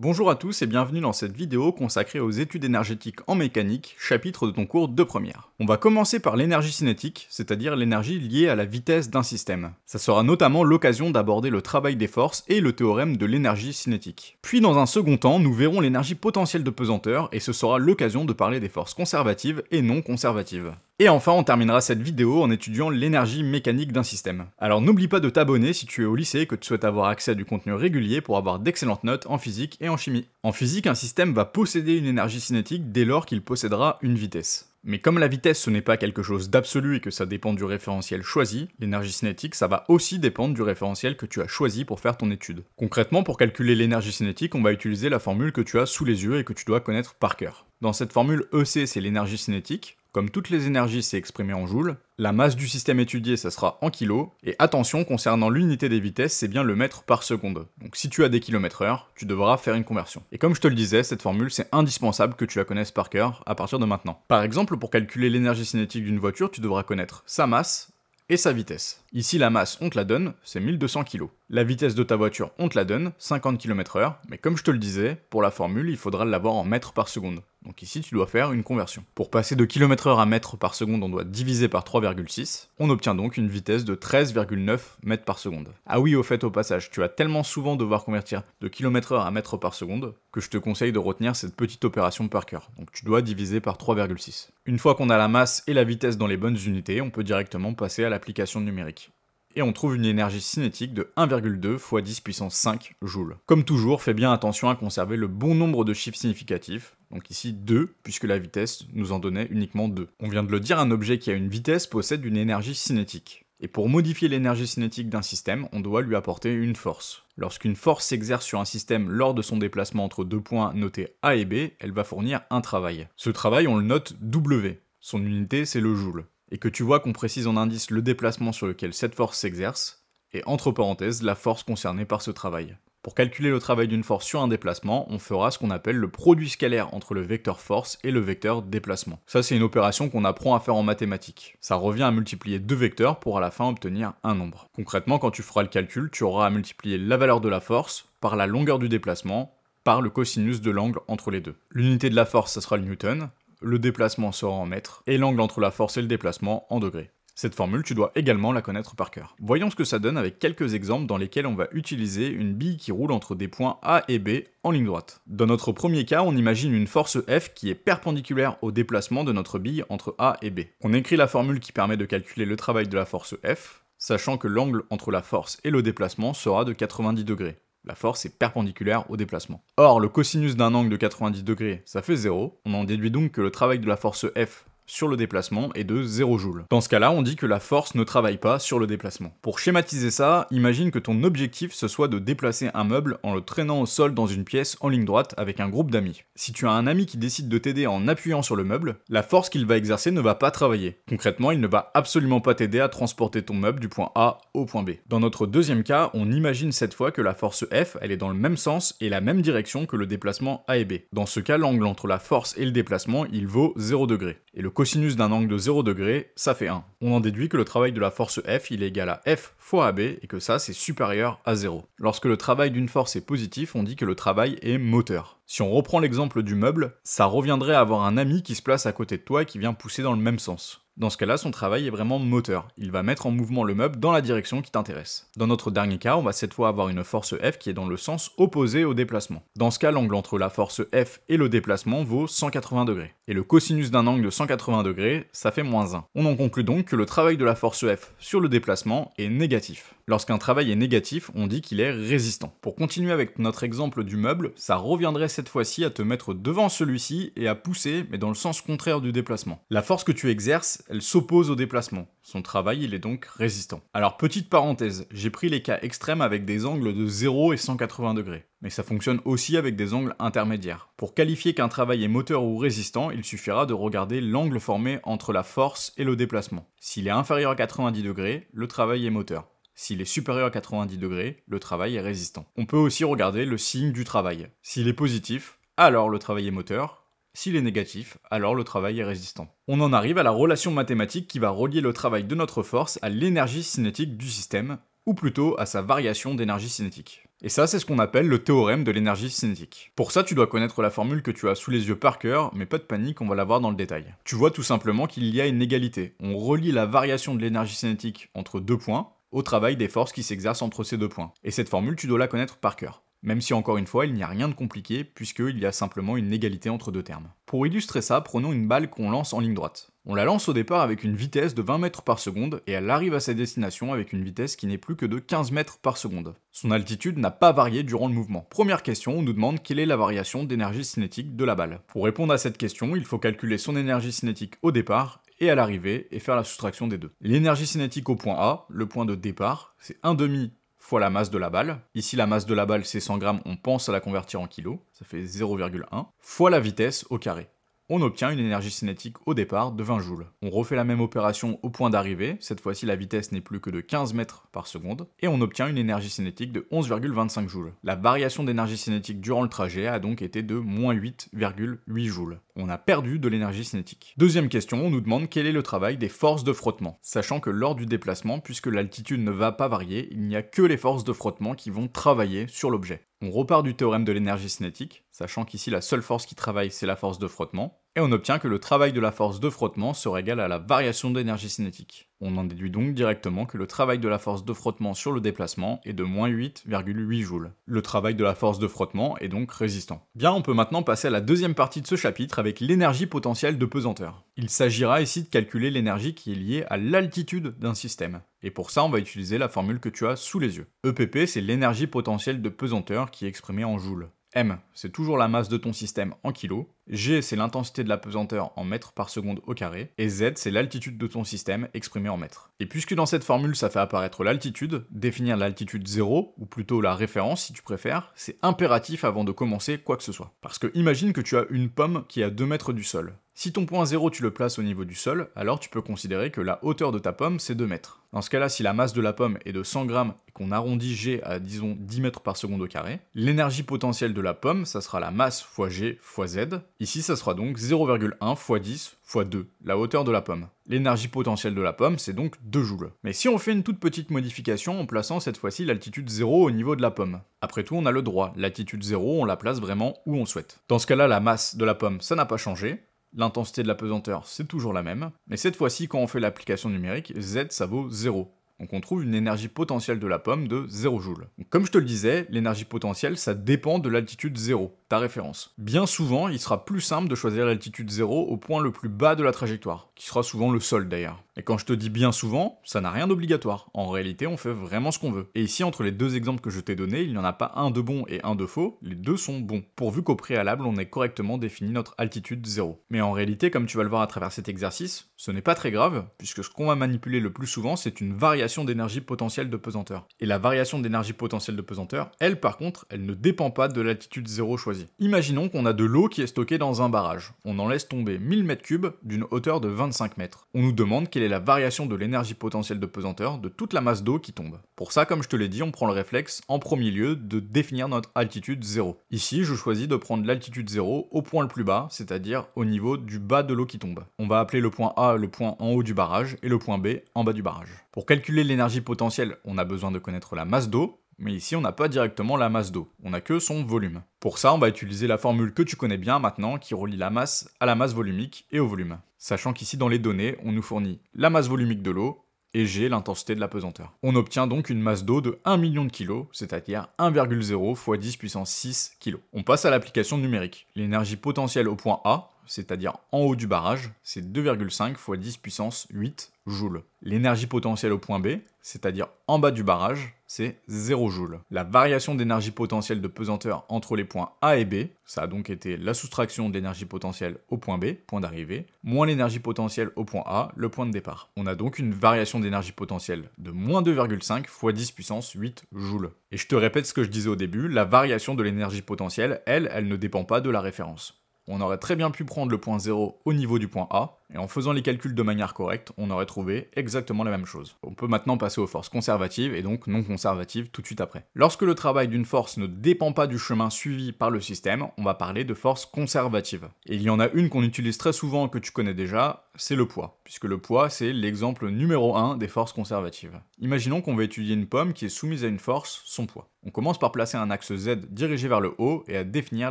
Bonjour à tous et bienvenue dans cette vidéo consacrée aux études énergétiques en mécanique, chapitre de ton cours de première. On va commencer par l'énergie cinétique, c'est-à-dire l'énergie liée à la vitesse d'un système. Ça sera notamment l'occasion d'aborder le travail des forces et le théorème de l'énergie cinétique. Puis dans un second temps, nous verrons l'énergie potentielle de pesanteur et ce sera l'occasion de parler des forces conservatives et non conservatives. Et enfin, on terminera cette vidéo en étudiant l'énergie mécanique d'un système. Alors n'oublie pas de t'abonner si tu es au lycée et que tu souhaites avoir accès à du contenu régulier pour avoir d'excellentes notes en physique et en chimie. En physique, un système va posséder une énergie cinétique dès lors qu'il possédera une vitesse. Mais comme la vitesse ce n'est pas quelque chose d'absolu et que ça dépend du référentiel choisi, l'énergie cinétique ça va aussi dépendre du référentiel que tu as choisi pour faire ton étude. Concrètement, pour calculer l'énergie cinétique, on va utiliser la formule que tu as sous les yeux et que tu dois connaître par cœur. Dans cette formule EC c'est l'énergie cinétique, comme toutes les énergies, c'est exprimé en joules, la masse du système étudié, ça sera en kilos, et attention, concernant l'unité des vitesses, c'est bien le mètre par seconde. Donc si tu as des kilomètres heure, tu devras faire une conversion. Et comme je te le disais, cette formule, c'est indispensable que tu la connaisses par cœur à partir de maintenant. Par exemple, pour calculer l'énergie cinétique d'une voiture, tu devras connaître sa masse, et sa vitesse. Ici, la masse, on te la donne, c'est 1200 kg. La vitesse de ta voiture, on te la donne, 50 km heure. mais comme je te le disais, pour la formule, il faudra l'avoir en mètres par seconde. Donc ici, tu dois faire une conversion. Pour passer de km heure à mètre par seconde, on doit diviser par 3,6. On obtient donc une vitesse de 13,9 mètres par seconde. Ah oui, au fait, au passage, tu vas tellement souvent devoir convertir de km heure à mètre par seconde que je te conseille de retenir cette petite opération par cœur. Donc tu dois diviser par 3,6. Une fois qu'on a la masse et la vitesse dans les bonnes unités, on peut directement passer à l'application numérique et on trouve une énergie cinétique de 1,2 x 10 puissance 5 joules. Comme toujours, fais bien attention à conserver le bon nombre de chiffres significatifs, donc ici 2, puisque la vitesse nous en donnait uniquement 2. On vient de le dire, un objet qui a une vitesse possède une énergie cinétique. Et pour modifier l'énergie cinétique d'un système, on doit lui apporter une force. Lorsqu'une force s'exerce sur un système lors de son déplacement entre deux points notés A et B, elle va fournir un travail. Ce travail, on le note W. Son unité, c'est le joule et que tu vois qu'on précise en indice le déplacement sur lequel cette force s'exerce, et entre parenthèses la force concernée par ce travail. Pour calculer le travail d'une force sur un déplacement, on fera ce qu'on appelle le produit scalaire entre le vecteur force et le vecteur déplacement. Ça, c'est une opération qu'on apprend à faire en mathématiques. Ça revient à multiplier deux vecteurs pour à la fin obtenir un nombre. Concrètement, quand tu feras le calcul, tu auras à multiplier la valeur de la force par la longueur du déplacement par le cosinus de l'angle entre les deux. L'unité de la force, ça sera le newton, le déplacement sera en mètres, et l'angle entre la force et le déplacement en degrés. Cette formule, tu dois également la connaître par cœur. Voyons ce que ça donne avec quelques exemples dans lesquels on va utiliser une bille qui roule entre des points A et B en ligne droite. Dans notre premier cas, on imagine une force F qui est perpendiculaire au déplacement de notre bille entre A et B. On écrit la formule qui permet de calculer le travail de la force F, sachant que l'angle entre la force et le déplacement sera de 90 degrés. La force est perpendiculaire au déplacement. Or, le cosinus d'un angle de 90 degrés, ça fait 0. On en déduit donc que le travail de la force F sur le déplacement est de 0 joule. Dans ce cas-là, on dit que la force ne travaille pas sur le déplacement. Pour schématiser ça, imagine que ton objectif ce soit de déplacer un meuble en le traînant au sol dans une pièce en ligne droite avec un groupe d'amis. Si tu as un ami qui décide de t'aider en appuyant sur le meuble, la force qu'il va exercer ne va pas travailler. Concrètement, il ne va absolument pas t'aider à transporter ton meuble du point A au point B. Dans notre deuxième cas, on imagine cette fois que la force F, elle est dans le même sens et la même direction que le déplacement A et B. Dans ce cas, l'angle entre la force et le déplacement, il vaut 0 degré. Et le cosinus d'un angle de 0 degré, ça fait 1. On en déduit que le travail de la force F, il est égal à F fois AB, et que ça, c'est supérieur à 0. Lorsque le travail d'une force est positif, on dit que le travail est moteur. Si on reprend l'exemple du meuble, ça reviendrait à avoir un ami qui se place à côté de toi et qui vient pousser dans le même sens. Dans ce cas-là, son travail est vraiment moteur. Il va mettre en mouvement le meuble dans la direction qui t'intéresse. Dans notre dernier cas, on va cette fois avoir une force F qui est dans le sens opposé au déplacement. Dans ce cas, l'angle entre la force F et le déplacement vaut 180 degrés. Et le cosinus d'un angle de 180 degrés, ça fait moins 1. On en conclut donc que le travail de la force F sur le déplacement est négatif. Lorsqu'un travail est négatif, on dit qu'il est résistant. Pour continuer avec notre exemple du meuble, ça reviendrait cette fois-ci à te mettre devant celui-ci et à pousser, mais dans le sens contraire du déplacement. La force que tu exerces, elle s'oppose au déplacement. Son travail, il est donc résistant. Alors petite parenthèse, j'ai pris les cas extrêmes avec des angles de 0 et 180 degrés. Mais ça fonctionne aussi avec des angles intermédiaires. Pour qualifier qu'un travail est moteur ou résistant, il suffira de regarder l'angle formé entre la force et le déplacement. S'il est inférieur à 90 degrés, le travail est moteur. S'il est supérieur à 90 degrés, le travail est résistant. On peut aussi regarder le signe du travail. S'il est positif, alors le travail est moteur. S'il est négatif, alors le travail est résistant. On en arrive à la relation mathématique qui va relier le travail de notre force à l'énergie cinétique du système, ou plutôt à sa variation d'énergie cinétique. Et ça, c'est ce qu'on appelle le théorème de l'énergie cinétique. Pour ça, tu dois connaître la formule que tu as sous les yeux par cœur, mais pas de panique, on va la voir dans le détail. Tu vois tout simplement qu'il y a une égalité. On relie la variation de l'énergie cinétique entre deux points au travail des forces qui s'exercent entre ces deux points. Et cette formule, tu dois la connaître par cœur. Même si encore une fois, il n'y a rien de compliqué, puisqu'il y a simplement une égalité entre deux termes. Pour illustrer ça, prenons une balle qu'on lance en ligne droite. On la lance au départ avec une vitesse de 20 mètres par seconde, et elle arrive à sa destination avec une vitesse qui n'est plus que de 15 mètres par seconde. Son altitude n'a pas varié durant le mouvement. Première question, on nous demande quelle est la variation d'énergie cinétique de la balle. Pour répondre à cette question, il faut calculer son énergie cinétique au départ, et à l'arrivée et faire la soustraction des deux. L'énergie cinétique au point A, le point de départ, c'est 1 demi fois la masse de la balle. Ici, la masse de la balle, c'est 100 grammes, on pense à la convertir en kilos, ça fait 0,1, fois la vitesse au carré on obtient une énergie cinétique au départ de 20 joules. On refait la même opération au point d'arrivée, cette fois-ci la vitesse n'est plus que de 15 mètres par seconde, et on obtient une énergie cinétique de 11,25 joules. La variation d'énergie cinétique durant le trajet a donc été de moins 8,8 joules. On a perdu de l'énergie cinétique. Deuxième question, on nous demande quel est le travail des forces de frottement, sachant que lors du déplacement, puisque l'altitude ne va pas varier, il n'y a que les forces de frottement qui vont travailler sur l'objet. On repart du théorème de l'énergie cinétique, sachant qu'ici la seule force qui travaille c'est la force de frottement, et on obtient que le travail de la force de frottement serait égal à la variation d'énergie cinétique. On en déduit donc directement que le travail de la force de frottement sur le déplacement est de moins 8,8 joules. Le travail de la force de frottement est donc résistant. Bien, on peut maintenant passer à la deuxième partie de ce chapitre avec l'énergie potentielle de pesanteur. Il s'agira ici de calculer l'énergie qui est liée à l'altitude d'un système. Et pour ça, on va utiliser la formule que tu as sous les yeux. EPP, c'est l'énergie potentielle de pesanteur qui est exprimée en joules. M, c'est toujours la masse de ton système en kilos, G, c'est l'intensité de la pesanteur en mètres par seconde au carré, et Z, c'est l'altitude de ton système exprimée en mètres. Et puisque dans cette formule, ça fait apparaître l'altitude, définir l'altitude 0, ou plutôt la référence si tu préfères, c'est impératif avant de commencer quoi que ce soit. Parce que imagine que tu as une pomme qui est à 2 mètres du sol. Si ton point 0 tu le places au niveau du sol, alors tu peux considérer que la hauteur de ta pomme c'est 2 mètres. Dans ce cas-là, si la masse de la pomme est de 100 grammes et qu'on arrondit G à disons 10 mètres par seconde au carré, l'énergie potentielle de la pomme, ça sera la masse fois G fois Z, Ici, ça sera donc 0,1 x 10 x 2, la hauteur de la pomme. L'énergie potentielle de la pomme, c'est donc 2 joules. Mais si on fait une toute petite modification en plaçant cette fois-ci l'altitude 0 au niveau de la pomme Après tout, on a le droit, l'altitude 0, on la place vraiment où on souhaite. Dans ce cas-là, la masse de la pomme, ça n'a pas changé, l'intensité de la pesanteur, c'est toujours la même, mais cette fois-ci, quand on fait l'application numérique, z, ça vaut 0 donc on trouve une énergie potentielle de la pomme de 0 joule. Comme je te le disais, l'énergie potentielle, ça dépend de l'altitude 0, ta référence. Bien souvent, il sera plus simple de choisir l'altitude 0 au point le plus bas de la trajectoire, qui sera souvent le sol d'ailleurs. Et quand je te dis bien souvent, ça n'a rien d'obligatoire. En réalité, on fait vraiment ce qu'on veut. Et ici, entre les deux exemples que je t'ai donnés, il n'y en a pas un de bon et un de faux, les deux sont bons, pourvu qu'au préalable, on ait correctement défini notre altitude 0. Mais en réalité, comme tu vas le voir à travers cet exercice, ce n'est pas très grave, puisque ce qu'on va manipuler le plus souvent, c'est une variation d'énergie potentielle de pesanteur. Et la variation d'énergie potentielle de pesanteur, elle par contre, elle ne dépend pas de l'altitude zéro choisie. Imaginons qu'on a de l'eau qui est stockée dans un barrage. On en laisse tomber 1000 m3 d'une hauteur de 25 mètres. On nous demande quelle est la variation de l'énergie potentielle de pesanteur de toute la masse d'eau qui tombe. Pour ça, comme je te l'ai dit, on prend le réflexe, en premier lieu, de définir notre altitude zéro. Ici, je choisis de prendre l'altitude zéro au point le plus bas, c'est-à-dire au niveau du bas de l'eau qui tombe. On va appeler le point A le point en haut du barrage et le point B en bas du barrage. Pour calculer l'énergie potentielle, on a besoin de connaître la masse d'eau, mais ici on n'a pas directement la masse d'eau, on n'a que son volume. Pour ça, on va utiliser la formule que tu connais bien maintenant qui relie la masse à la masse volumique et au volume. Sachant qu'ici dans les données, on nous fournit la masse volumique de l'eau et G l'intensité de la pesanteur. On obtient donc une masse d'eau de 1 million de kilos, c'est-à-dire 1,0 x 10 puissance 6 kilos. On passe à l'application numérique. L'énergie potentielle au point A, c'est-à-dire en haut du barrage, c'est 2,5 fois 10 puissance 8 joules. L'énergie potentielle au point B, c'est-à-dire en bas du barrage, c'est 0 joules. La variation d'énergie potentielle de pesanteur entre les points A et B, ça a donc été la soustraction de l'énergie potentielle au point B, point d'arrivée, moins l'énergie potentielle au point A, le point de départ. On a donc une variation d'énergie potentielle de moins 2,5 fois 10 puissance 8 joules. Et je te répète ce que je disais au début, la variation de l'énergie potentielle, elle, elle ne dépend pas de la référence on aurait très bien pu prendre le point 0 au niveau du point A, et en faisant les calculs de manière correcte, on aurait trouvé exactement la même chose. On peut maintenant passer aux forces conservatives et donc non conservatives tout de suite après. Lorsque le travail d'une force ne dépend pas du chemin suivi par le système, on va parler de force conservative. Et il y en a une qu'on utilise très souvent que tu connais déjà, c'est le poids, puisque le poids c'est l'exemple numéro 1 des forces conservatives. Imaginons qu'on veut étudier une pomme qui est soumise à une force, son poids. On commence par placer un axe Z dirigé vers le haut et à définir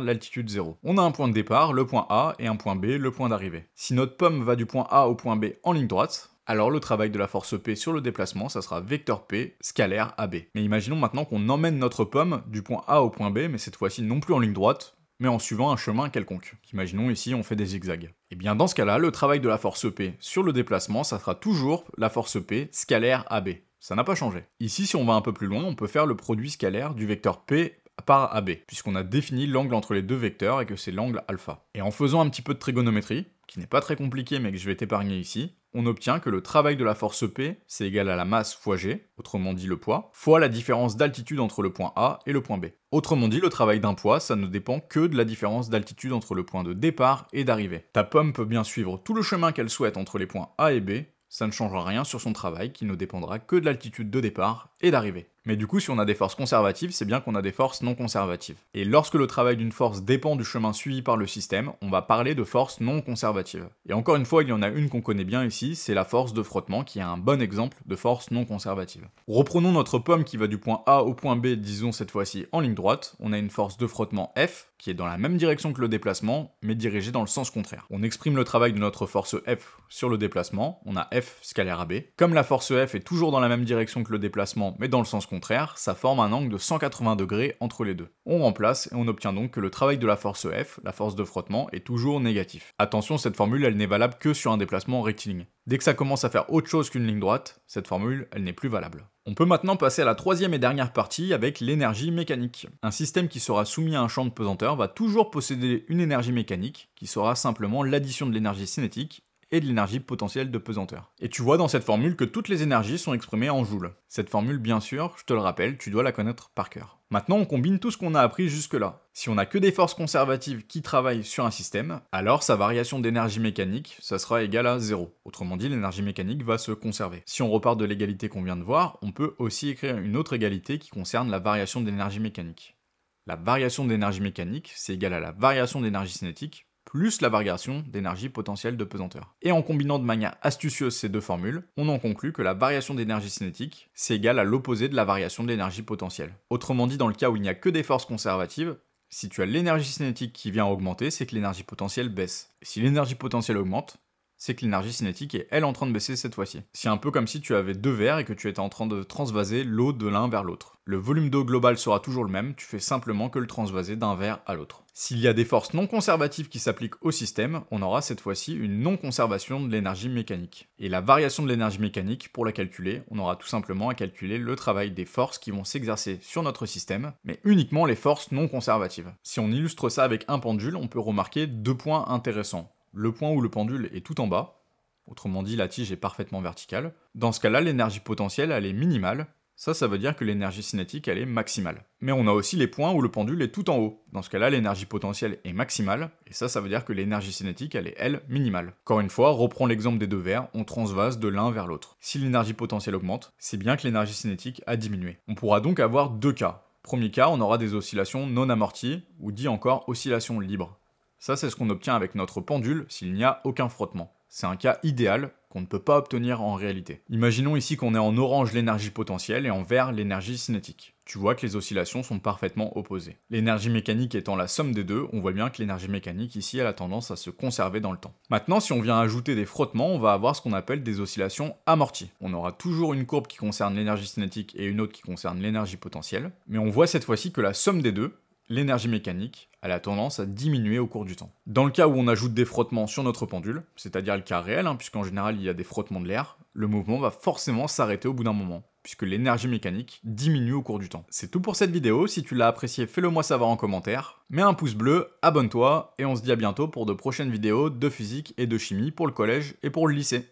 l'altitude 0. On a un point de départ, le point A, et un point B, le point d'arrivée. Si notre pomme va du point A au point B en ligne droite, alors le travail de la force P sur le déplacement, ça sera vecteur P scalaire AB. Mais imaginons maintenant qu'on emmène notre pomme du point A au point B, mais cette fois-ci non plus en ligne droite, mais en suivant un chemin quelconque. Imaginons ici on fait des zigzags. Et eh bien dans ce cas-là, le travail de la force P sur le déplacement, ça sera toujours la force P scalaire AB. Ça n'a pas changé. Ici, si on va un peu plus loin, on peut faire le produit scalaire du vecteur P par AB, puisqu'on a défini l'angle entre les deux vecteurs et que c'est l'angle alpha. Et en faisant un petit peu de trigonométrie, qui n'est pas très compliqué mais que je vais t'épargner ici, on obtient que le travail de la force P, c'est égal à la masse fois G, autrement dit le poids, fois la différence d'altitude entre le point A et le point B. Autrement dit, le travail d'un poids, ça ne dépend que de la différence d'altitude entre le point de départ et d'arrivée. Ta pomme peut bien suivre tout le chemin qu'elle souhaite entre les points A et B, ça ne changera rien sur son travail qui ne dépendra que de l'altitude de départ et d'arrivée. Mais du coup, si on a des forces conservatives, c'est bien qu'on a des forces non conservatives. Et lorsque le travail d'une force dépend du chemin suivi par le système, on va parler de force non conservative Et encore une fois, il y en a une qu'on connaît bien ici, c'est la force de frottement, qui est un bon exemple de force non conservative. Reprenons notre pomme qui va du point A au point B, disons cette fois-ci en ligne droite. On a une force de frottement F, qui est dans la même direction que le déplacement, mais dirigée dans le sens contraire. On exprime le travail de notre force F sur le déplacement, on a F scalaire AB. Comme la force F est toujours dans la même direction que le déplacement, mais dans le sens contraire, contraire, ça forme un angle de 180 degrés entre les deux. On remplace et on obtient donc que le travail de la force F, la force de frottement, est toujours négatif. Attention, cette formule elle n'est valable que sur un déplacement rectiligne. Dès que ça commence à faire autre chose qu'une ligne droite, cette formule, elle n'est plus valable. On peut maintenant passer à la troisième et dernière partie avec l'énergie mécanique. Un système qui sera soumis à un champ de pesanteur va toujours posséder une énergie mécanique qui sera simplement l'addition de l'énergie cinétique et de l'énergie potentielle de pesanteur. Et tu vois dans cette formule que toutes les énergies sont exprimées en joules. Cette formule, bien sûr, je te le rappelle, tu dois la connaître par cœur. Maintenant, on combine tout ce qu'on a appris jusque-là. Si on n'a que des forces conservatives qui travaillent sur un système, alors sa variation d'énergie mécanique, ça sera égal à 0. Autrement dit, l'énergie mécanique va se conserver. Si on repart de l'égalité qu'on vient de voir, on peut aussi écrire une autre égalité qui concerne la variation d'énergie mécanique. La variation d'énergie mécanique, c'est égal à la variation d'énergie cinétique plus la variation d'énergie potentielle de pesanteur. Et en combinant de manière astucieuse ces deux formules, on en conclut que la variation d'énergie cinétique, c'est égal à l'opposé de la variation de l'énergie potentielle. Autrement dit, dans le cas où il n'y a que des forces conservatives, si tu as l'énergie cinétique qui vient augmenter, c'est que l'énergie potentielle baisse. Si l'énergie potentielle augmente, c'est que l'énergie cinétique est elle en train de baisser cette fois-ci. C'est un peu comme si tu avais deux verres et que tu étais en train de transvaser l'eau de l'un vers l'autre. Le volume d'eau global sera toujours le même, tu fais simplement que le transvaser d'un verre à l'autre. S'il y a des forces non conservatives qui s'appliquent au système, on aura cette fois-ci une non-conservation de l'énergie mécanique. Et la variation de l'énergie mécanique, pour la calculer, on aura tout simplement à calculer le travail des forces qui vont s'exercer sur notre système, mais uniquement les forces non conservatives. Si on illustre ça avec un pendule, on peut remarquer deux points intéressants le point où le pendule est tout en bas, autrement dit la tige est parfaitement verticale, dans ce cas-là l'énergie potentielle elle est minimale, ça ça veut dire que l'énergie cinétique elle est maximale. Mais on a aussi les points où le pendule est tout en haut, dans ce cas-là l'énergie potentielle est maximale, et ça ça veut dire que l'énergie cinétique elle est elle minimale. Encore une fois, reprends l'exemple des deux verres, on transvase de l'un vers l'autre. Si l'énergie potentielle augmente, c'est bien que l'énergie cinétique a diminué. On pourra donc avoir deux cas. Premier cas, on aura des oscillations non amorties, ou dit encore oscillations libres. Ça, c'est ce qu'on obtient avec notre pendule s'il n'y a aucun frottement. C'est un cas idéal qu'on ne peut pas obtenir en réalité. Imaginons ici qu'on ait en orange l'énergie potentielle et en vert l'énergie cinétique. Tu vois que les oscillations sont parfaitement opposées. L'énergie mécanique étant la somme des deux, on voit bien que l'énergie mécanique ici a a tendance à se conserver dans le temps. Maintenant, si on vient ajouter des frottements, on va avoir ce qu'on appelle des oscillations amorties. On aura toujours une courbe qui concerne l'énergie cinétique et une autre qui concerne l'énergie potentielle, mais on voit cette fois-ci que la somme des deux, l'énergie mécanique, a la tendance à diminuer au cours du temps. Dans le cas où on ajoute des frottements sur notre pendule, c'est-à-dire le cas réel, hein, puisqu'en général il y a des frottements de l'air, le mouvement va forcément s'arrêter au bout d'un moment, puisque l'énergie mécanique diminue au cours du temps. C'est tout pour cette vidéo, si tu l'as appréciée fais-le moi savoir en commentaire, mets un pouce bleu, abonne-toi, et on se dit à bientôt pour de prochaines vidéos de physique et de chimie pour le collège et pour le lycée.